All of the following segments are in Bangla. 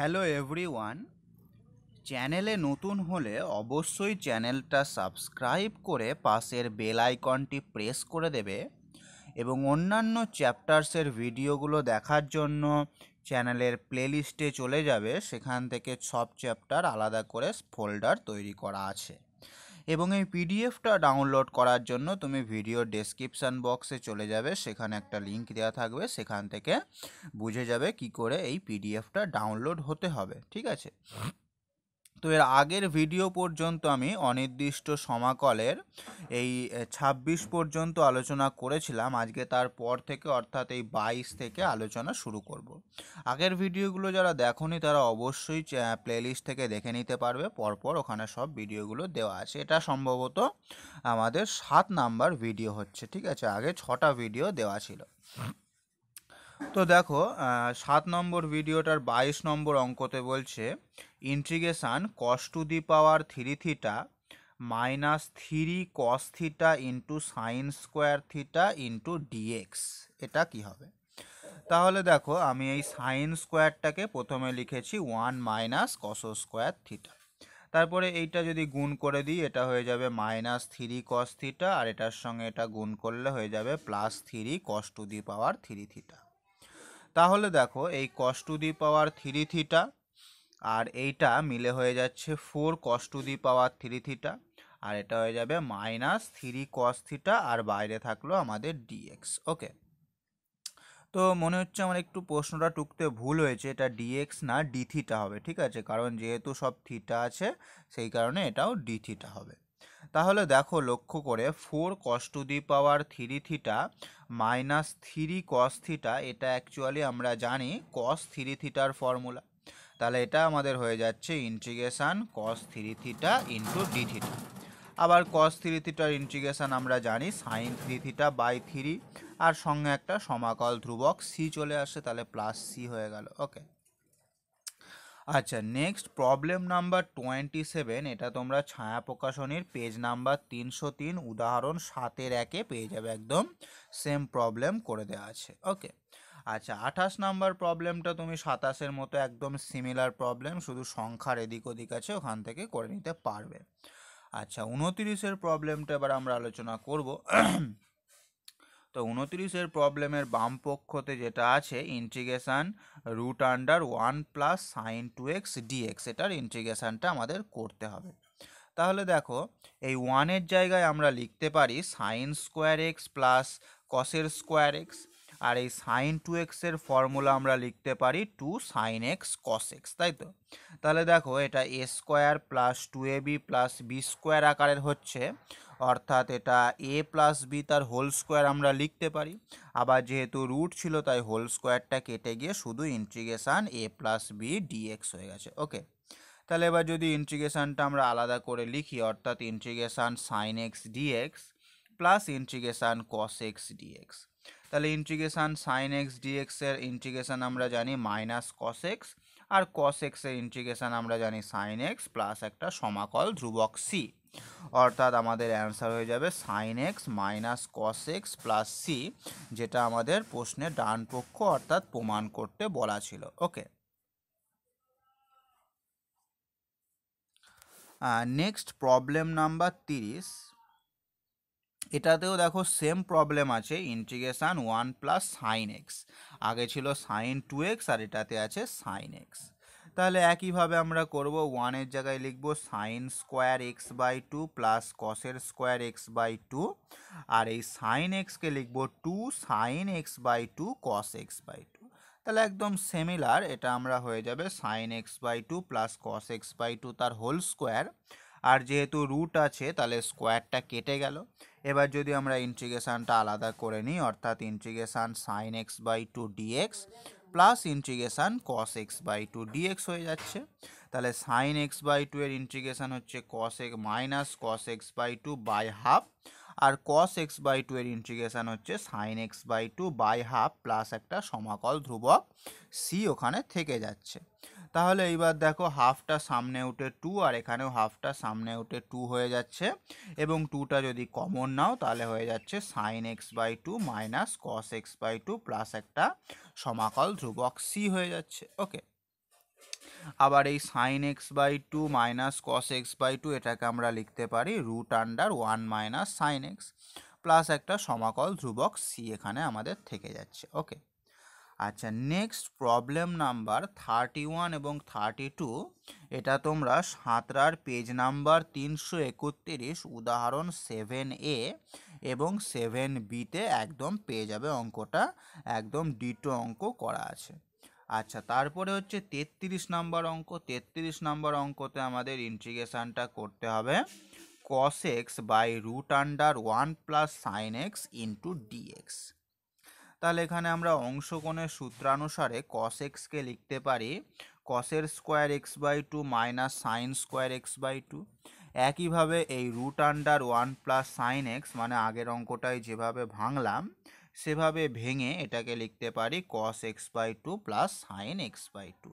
হ্যালো এভরিওয়ান চ্যানেলে নতুন হলে অবশ্যই চ্যানেলটা সাবস্ক্রাইব করে পাশের বেল আইকনটি প্রেস করে দেবে এবং অন্যান্য চ্যাপ্টার্সের ভিডিওগুলো দেখার জন্য চ্যানেলের প্লেলিস্টে চলে যাবে সেখান থেকে সব চ্যাপ্টার আলাদা করে ফোল্ডার তৈরি করা আছে এবং এই পিডিএফটা ডাউনলোড করার জন্য তুমি ভিডিও ডেসক্রিপশান বক্সে চলে যাবে সেখানে একটা লিঙ্ক দেওয়া থাকবে সেখান থেকে বুঝে যাবে কি করে এই পিডিএফটা ডাউনলোড হতে হবে ঠিক আছে তো এর আগের ভিডিও পর্যন্ত আমি অনির্দিষ্ট সমাকলের এই ২৬ পর্যন্ত আলোচনা করেছিলাম আজকে তারপর থেকে অর্থাৎ এই ২২ থেকে আলোচনা শুরু করব। আগের ভিডিওগুলো যারা দেখনি তারা অবশ্যই প্লেলিস্ট থেকে দেখে নিতে পারবে পরপর ওখানে সব ভিডিওগুলো দেওয়া আছে এটা সম্ভবত আমাদের সাত নাম্বার ভিডিও হচ্ছে ঠিক আছে আগে ছটা ভিডিও দেওয়া ছিল তো দেখো সাত নম্বর ভিডিওটার বাইশ নম্বর অঙ্কতে বলছে integration cos to the power three theta minus three cos theta into sine square theta into dx এটা কি হবে তাহলে দেখো আমি এই সাইন স্কোয়ারটাকে প্রথমে লিখেছি one minus cos square theta তারপরে এইটা যদি গুণ করে দিই এটা হয়ে যাবে মাইনাস থ্রি কস থিটা আর এটার সঙ্গে এটা গুণ করলে হয়ে যাবে plus three cos to the power three theta তাহলে দেখো এই cos to the power three theta আর এইটা মিলে হয়ে যাচ্ছে four cos to the power three theta আর এটা হয়ে যাবে মাইনাস থ্রি কস থিটা আর বাইরে থাকলো আমাদের ডিএক্স ওকে তো মনে হচ্ছে আমার একটু প্রশ্নটা টুকতে ভুল হয়েছে এটা ডিএক্স না ডি থিটা হবে ঠিক আছে কারণ যেহেতু সব থিটা আছে সেই কারণে এটাও ডি থিটা হবে তাহলে দেখো লক্ষ্য করে four cos to the power three theta minus three cos theta এটা অ্যাকচুয়ালি আমরা জানি কস থ্রি থিটার ফর্মুলা তাহলে এটা আমাদের হয়ে যাচ্ছে integration cos three theta into d theta আবার কস থ্রি থিটার ইন্টিগ্রেশান আমরা জানি sine three theta by three আর সঙ্গে একটা সমাকল ধ্রুবক সি চলে আসে তাহলে প্লাস সি হয়ে গেল ওকে আচ্ছা next problem number twenty seven এটা তোমরা ছায়া প্রকাশনীর পেজ নাম্বার তিনশো তিন উদাহরণ সাতের একে পেয়ে যাবে একদম সেম প্রবলেম করে দেওয়া আছে ওকে আচ্ছা আঠাশ নাম্বার প্রবলেমটা তুমি সাতাশের মতো একদম সিমিলার প্রবলেম শুধু সংখ্যার এদিক ওদিক আছে ওখান থেকে করে নিতে পারবে আচ্ছা উনতিরিশের প্রবলেমটা এবার আমরা আলোচনা করব তো উনত্রিশের প্রবলেমের বাম পক্ষতে যেটা আছে integration root under one plus sine two x dx এটার ইন্টিগ্রেশানটা আমাদের করতে হবে তাহলে দেখো এই ওয়ানের জায়গায় আমরা লিখতে পারি সাইন স্কোয়ার এক্স প্লাস কসের স্কোয়ার এক্স আর এই সাইন টু এক্সের ফর্মুলা আমরা লিখতে পারি two sine x cos x তাই তো তাহলে দেখো এটা a square plus two a b plus b square আকারের হচ্ছে অর্থাৎ এটা এ প্লাস বি তার হোল স্কোয়ার আমরা লিখতে পারি আবার যেহেতু রুট ছিল তাই হোল স্কোয়ারটা কেটে গিয়ে শুধু integration a plus b dx হয়ে গেছে ওকে তাহলে এবার যদি ইন্ট্রিগেশানটা আমরা আলাদা করে লিখি অর্থাৎ integration sine x dx plus integration cos x dx তাহলে ইন্ট্রিগেশান সাইন এক্স ডিএক্সের ইন্ট্রিগেশান আমরা জানি মাইনাস কস এক্স আর কস এক্সের ইন্ট্রিগেশান আমরা জানি সাইন এক্স প্লাস একটা সমাকল ধ্রুবক সি অর্থাৎ আমাদের অ্যান্সার হয়ে যাবে sine x minus cos x plus c যেটা আমাদের প্রশ্নের ডান পক্ষ অর্থাৎ প্রমাণ করতে বলা ছিল ওকে নেক্সট প্রবলেম নাম্বার তিরিশ এটাতেও দেখো সেম প্রবলেম আছে integration one plus sine x আগে ছিল সাইন টু এক্স আর এটাতে আছে সাইন এক্স তাহলে একইভাবে আমরা করব ওয়ানের জায়গায় লিখব sine square x by two plus কসের স্কোয়ার এক্স বাই টু আর এই সাইন এক্সকে লিখব two sine x by two cos x by two তাহলে একদম সিমিলার এটা আমরা হয়ে যাবে sine x by two plus cos x by two তার হোল স্কোয়ার আর যেহেতু রুট আছে তাহলে স্কোয়ারটা কেটে গেল এবার যদি আমরা ইন্টিগ্রেশানটা আলাদা করে নিই অর্থাৎ integration sine x by two dx plus integration cos x by two dx হয়ে যাচ্ছে তাহলে সাইন এক্স বাই টু এর ইন্টিগ্রেশান হচ্ছে কস এক minus cos x by two by half আর কস এক্স বাই টু এর ইন্টিগ্রেশান হচ্ছে sine x by two by half plus একটা সমাকল ধ্রুবক সি ওখানে থেকে যাচ্ছে তাহলে এইবার দেখো হাফটা সামনে উঠে টু আর এখানেও হাফটা সামনে উঠে টু হয়ে যাচ্ছে এবং টুটা যদি কমন নাও তাহলে হয়ে যাচ্ছে sine x by two minus cos x by two plus একটা সমাকল ধ্রুবক সি হয়ে যাচ্ছে ওকে আবার এই sine x by two minus cos x by two এটাকে আমরা লিখতে পারি root under one minus sine x plus একটা সমাকল ধ্রুবক সি এখানে আমাদের থেকে যাচ্ছে ওকে আচ্ছা next problem number thirty one এবং থার্টি টু এটা তোমরা সাঁতরার পেজ নাম্বার তিনশো একত্রিশ উদাহরণ সেভেন এ এবং সেভেন বিতে একদম পেয়ে যাবে অঙ্কটা একদম ডিটো অঙ্ক করা আছে আচ্ছা তারপরে হচ্ছে তেত্রিশ নাম্বার অঙ্ক তেত্রিশ নাম্বার অঙ্কতে আমাদের ইন্টিগ্রেশানটা করতে হবে cos x by root under one plus sine x into dx তাহলে এখানে আমরা অংশকোণের সূত্রানুসারে কস এক্সকে লিখতে পারি কসের square x by two minus sine square x by two একইভাবে এই root under one plus sine x মানে আগের অঙ্কটায় যেভাবে ভাঙলাম সেভাবে ভেঙে এটাকে লিখতে পারি cos x by two plus sine x by two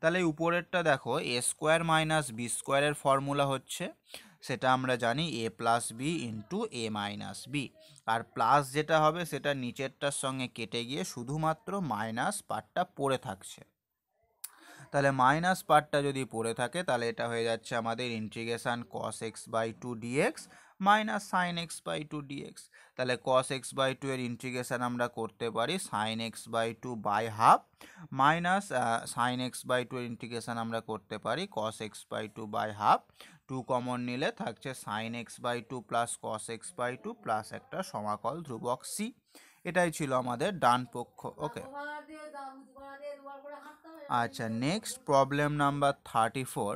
তাহলে উপরেরটা দেখো এ স্কোয়ার মাইনাস বি স্কোয়ারের ফর্মুলা হচ্ছে সেটা আমরা জানি a plus b into a minus b আর প্লাস যেটা হবে সেটা নিচেরটার সঙ্গে কেটে গিয়ে শুধুমাত্র মাইনাস পার্টটা পড়ে থাকছে তাহলে মাইনাস পার্টটা যদি পড়ে থাকে তাহলে এটা হয়ে যাচ্ছে আমাদের integration cos x by two dx minus sine x by two dx তাহলে কস এক্স বাই টু এর ইন্টিগ্রেশান আমরা করতে পারি sine x by two by half minus sine x by two এর ইন্টিগ্রেশান আমরা করতে পারি cos x by two by half two common নিলে থাকছে sine x by two plus cos x by two plus একটা সমাকল ধ্রুবক সি এটাই ছিল আমাদের ডান পক্ষ ওকে আচ্ছা next problem number thirty four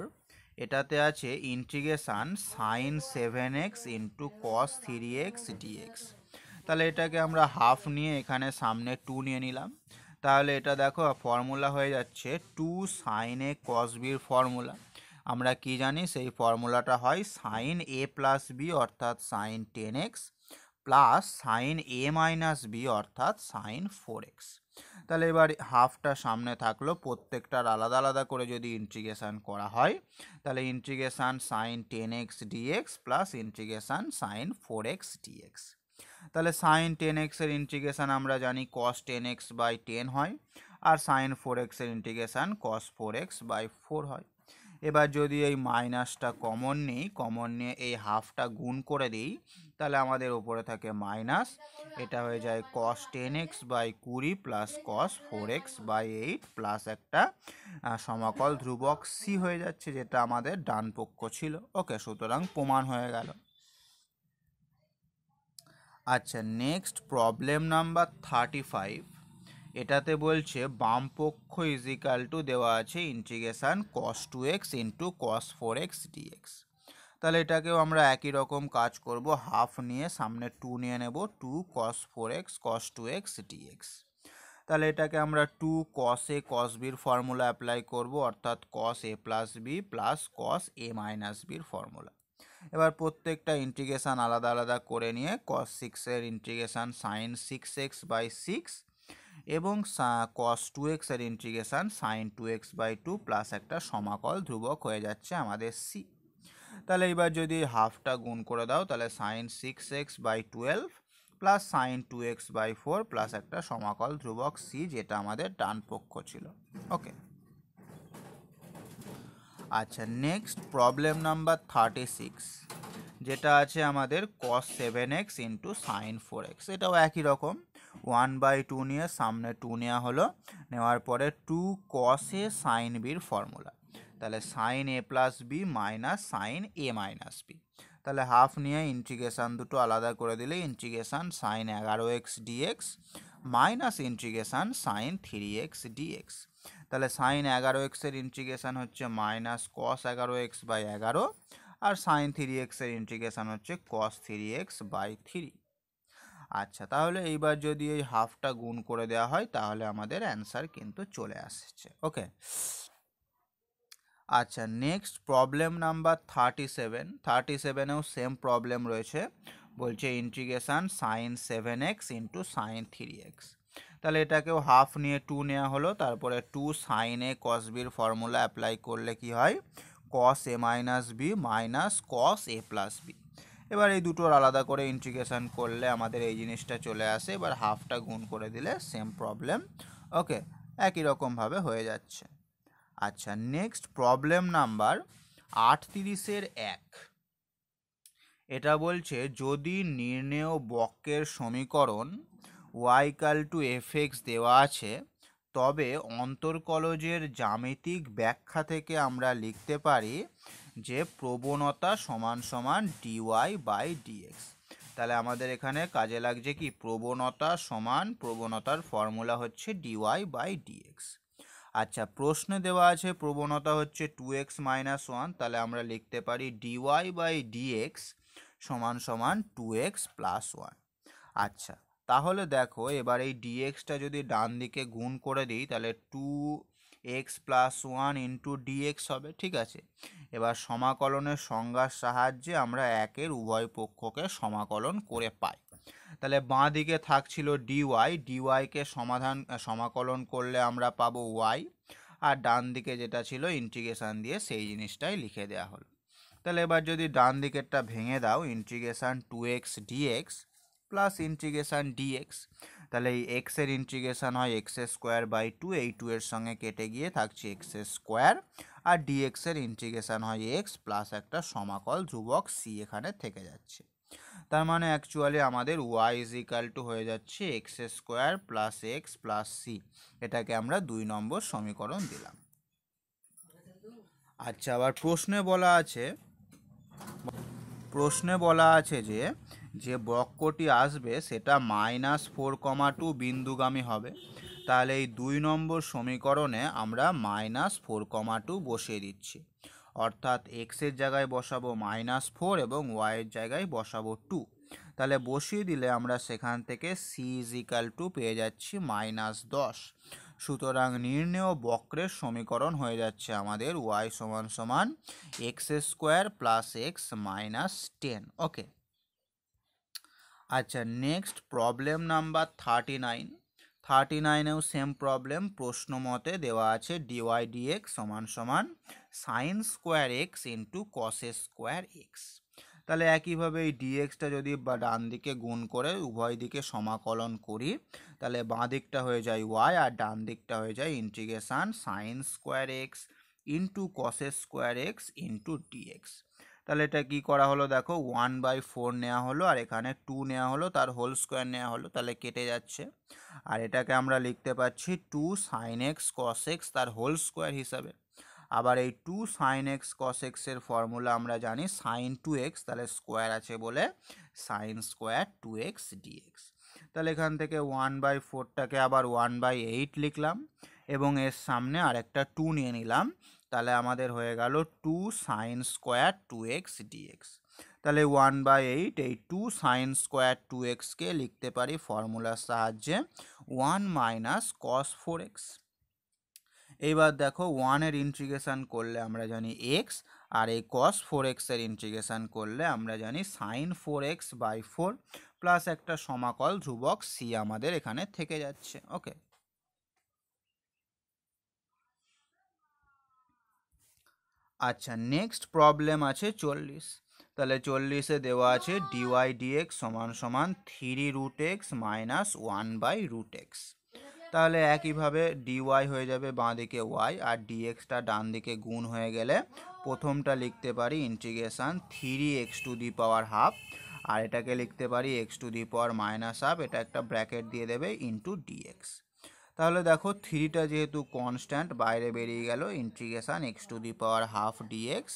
এটাতে আছে integration sine seven x into cos three x dx তাহলে এটাকে আমরা হাফ নিয়ে এখানে সামনে টু নিয়ে নিলাম তাহলে এটা দেখো ফর্মুলা হয়ে যাচ্ছে টু সাইন এ কস বির ফর্মুলা আমরা কি জানি সেই ফর্মুলাটা হয় সাইন এ প্লাস বি অর্থাৎ sine ten x plus sine a minus b অর্থাৎ সাইন ফোর এক্স তাহলে এবার হাফটা সামনে থাকলো প্রত্যেকটার আলাদা আলাদা করে যদি ইন্ট্রিগেশান করা হয় তাহলে integration sine ten x dx plus integration sine four x dx তাহলে সাইন টেন এক্সের ইন্ট্রিগেশান আমরা জানি cos ten x by ten হয় আর সাইন ফোর এক্সের integration cos four x by four হয় এবার যদি এই মাইনাসটা কমন নেই কমন নিয়ে এই হাফটা গুণ করে দিই তাহলে আমাদের ওপরে থাকে মাইনাস এটা হয়ে যায় কস টেন এক্স বাই কুড়ি plus cos four x by eight plus একটা সমাকল ধ্রুবক সি হয়ে যাচ্ছে যেটা আমাদের ডান পক্ষ ছিল ওকে সুতরাং প্রমাণ হয়ে গেল আচ্ছা next problem number thirty five এটাতে বলছে বামপক্ষ ইজিক্যাল টু দেওয়া আছে integration cos two x into cos four x dx তাহলে এটাকেও আমরা একই রকম কাজ করব হাফ নিয়ে সামনে টু নিয়ে নেব two cos four x cos two x dx তাহলে এটাকে আমরা টু কস এ কস বির ফর্মুলা অ্যাপ্লাই করব অর্থাৎ cos a plus b plus cos a minus বির ফর্মুলা এবার প্রত্যেকটা ইন্টিগ্রেশান আলাদা আলাদা করে নিয়ে কস সিক্সের integration sine six x by six এবং কস টু এক্স এর integration sine two x by two plus একটা সমাকল ধ্রুবক হয়ে যাচ্ছে আমাদের সি তাহলে এবার যদি হাফটা গুণ করে দাও তাহলে sine six x by twelve plus sine two x by four plus একটা সমাকল ধ্রুবক সি যেটা আমাদের ডান পক্ষ ছিল ওকে আচ্ছা next problem number thirty six যেটা আছে আমাদের cos seven x into sine four x এটাও একই রকম ওয়ান বাই টু নিয়ে সামনে টু নেওয়া হলো নেওয়ার পরে টু কস এ সাইন বির ফর্মুলা তাহলে sine a plus b minus sine a minus b তাহলে হাফ নিয়ে ইন্টিগ্রেশান দুটো আলাদা করে দিলে ইন্টিগ্রেশান সাইন এগারো x dx minus integration sine three x dx তাহলে সাইন এগারো এক্সের ইন্টিগ্রেশান হচ্ছে মাইনাস কস এগারো এক্স বাই এগারো আর সাইন থ্রি এক্সের ইন্টিগ্রেশান হচ্ছে cos three x by three আচ্ছা তাহলে এইবার যদি এই হাফটা গুণ করে দেওয়া হয় তাহলে আমাদের অ্যান্সার কিন্তু চলে আসছে ওকে আচ্ছা next problem number thirty seven thirty সেভেনেও সেম প্রবলেম রয়েছে বলছে integration sine seven x into sine three x তাহলে এটাকেও হাফ নিয়ে টু নেওয়া হলো তারপরে টু সাইন এ কস বির ফর্মুলা অ্যাপ্লাই করলে কি হয় cos a minus b minus cos a plus b এবার এই দুটোর আলাদা করে ইন্ট্রিগেশান করলে আমাদের এই জিনিসটা চলে আসে এবার হাফটা গুণ করে দিলে সেম প্রবলেম ওকে একই রকমভাবে হয়ে যাচ্ছে আচ্ছা নেক্সট প্রবলেম নাম্বার আটত্রিশের এক এটা বলছে যদি নির্ণেয় বক্যের সমীকরণ ওয়াইকাল টু এফেক্স দেওয়া আছে তবে অন্তর্কলজের জ্যামিতিক ব্যাখ্যা থেকে আমরা লিখতে পারি যে প্রবণতা সমান সমান ডিওয়াই বাই ডিএক্স তাহলে আমাদের এখানে কাজে লাগছে কি প্রবণতা সমান প্রবণতার ফর্মুলা হচ্ছে ডিওয়াই বাই ডিএক্স আচ্ছা প্রশ্নে দেওয়া আছে প্রবণতা হচ্ছে টু এক্স মাইনাস ওয়ান তাহলে আমরা লিখতে পারি ডিওয়াই বাই ডিএক্স সমান সমান টু এক্স প্লাস ওয়ান আচ্ছা তাহলে দেখো এবার এই ডিএক্সটা যদি ডান দিকে গুণ করে দিই তাহলে two x plus one into dx হবে ঠিক আছে এবার সমাকলনের সংজ্ঞার সাহায্যে আমরা একের উভয় পক্ষকে সমাকলন করে পাই তাহলে বাঁ দিকে থাকছিল ডিওয়াই ডিওয়াইকে সমাধান সমাকলন করলে আমরা পাবো ওয়াই আর ডান দিকে যেটা ছিল ইন্টিগ্রেশান দিয়ে সেই জিনিসটাই লিখে দেওয়া হলো তাহলে এবার যদি ডান দিকেরটা ভেঙে দাও integration two x dx plus integration dx তাহলে এই এক্সের ইন্টিগ্রেশান হয় এক্স স্কোয়ার বাই টু এই টু এর সঙ্গে কেটে গিয়ে থাকছে এক্স স্কোয়ার আর ডিএক্সের ইন্টিগ্রেশান হয় এক্স প্লাস একটা সমাকল ধ্রুবক সি এখানে থেকে যাচ্ছে তার মানে অ্যাকচুয়ালি আমাদের ওয়াই ইজ ইকাল টু হয়ে যাচ্ছে x square plus x plus c এটাকে আমরা দুই নম্বর সমীকরণ দিলাম আচ্ছা আবার প্রশ্নে বলা আছে প্রশ্নে বলা আছে যে যে বক্রটি আসবে সেটা মাইনাস ফোর কমা টু বিন্দুগামী হবে তাহলে এই দুই নম্বর সমীকরণে আমরা মাইনাস ফোর কমা টু বসিয়ে দিচ্ছি অর্থাৎ এক্সের জায়গায় বসাবো মাইনাস ফোর এবং ওয়াইয়ের জায়গায় বসাবো টু তাহলে বসিয়ে দিলে আমরা সেখান থেকে সি ইজিক্যাল টু পেয়ে যাচ্ছি মাইনাস দশ সুতরাং নির্ণেয় বক্রের সমীকরণ হয়ে যাচ্ছে আমাদের ওয়াই সমান সমান x square plus x minus ten okay আচ্ছা next problem number thirty nine thirty নাইনেও সেম প্রবলেম প্রশ্ন মতে দেওয়া আছে ডিওয়াই ডিএক্স সমান সমান sine square x into cos square x তাহলে একইভাবে এই ডিএক্সটা যদি বা ডান দিকে গুণ করে উভয় দিকে সমাকলন করি তাহলে বাঁ দিকটা হয়ে যায় ওয়াই আর ডান দিকটা হয়ে যায় integration sine square x into cos square x into dx তাহলে এটা কি করা হলো দেখো ওয়ান বাই ফোর নেওয়া হলো আর এখানে টু নেওয়া হলো তার হোল স্কোয়ার নেওয়া হলো তাহলে কেটে যাচ্ছে আর এটাকে আমরা লিখতে পাচ্ছি two sine x cos x তার হোল স্কোয়ার হিসাবে আবার এই টু সাইন এক্স কস এক্সের ফর্মুলা আমরা জানি সাইন টু এক্স তাহলে স্কোয়ার আছে বলে sine square two x dx তাহলে এখান থেকে ওয়ান বাই ফোরটাকে আবার ওয়ান বাই এইট লিখলাম এবং এর সামনে আরেকটা টু নিয়ে নিলাম তাহলে আমাদের হয়ে গেল two sine square two x dx তাহলে ওয়ান বাই এইট এই টু সাইন স্কোয়ার টু এক্সকে লিখতে পারি ফর্মুলার সাহায্যে one minus cos four x এইবার দেখো ওয়ানের ইন্ট্রিগেশান করলে আমরা জানি এক্স আর এই কস ফোর এক্সের ইন্ট্রিগেশান করলে আমরা জানি sine four x by four plus একটা সমাকল ধ্রুবক সি আমাদের এখানে থেকে যাচ্ছে ওকে আচ্ছা নেক্সট প্রবলেম আছে চল্লিশ তাহলে চল্লিশে দেওয়া আছে ডিওয়াই ডিএক্স সমান সমান three root x minus one by root x তাহলে একইভাবে ডিওয়াই হয়ে যাবে বাঁ দিকে ওয়াই আর ডিএক্সটা ডান দিকে গুণ হয়ে গেলে প্রথমটা লিখতে পারি integration three x to the power half আর এটাকে লিখতে পারি x to the power minus half এটা একটা ব্র্যাকেট দিয়ে দেবে ইন্টু ডিএক্স তাহলে দেখো থ্রিটা যেহেতু কনস্ট্যান্ট বাইরে বেরিয়ে গেল integration x to the power half dx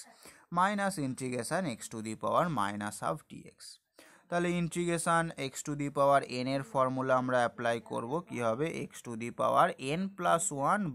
minus integration x to the power minus half dx তাহলে integration x to the power n এর ফর্মুলা আমরা অ্যাপ্লাই করব কি হবে x to the power n plus one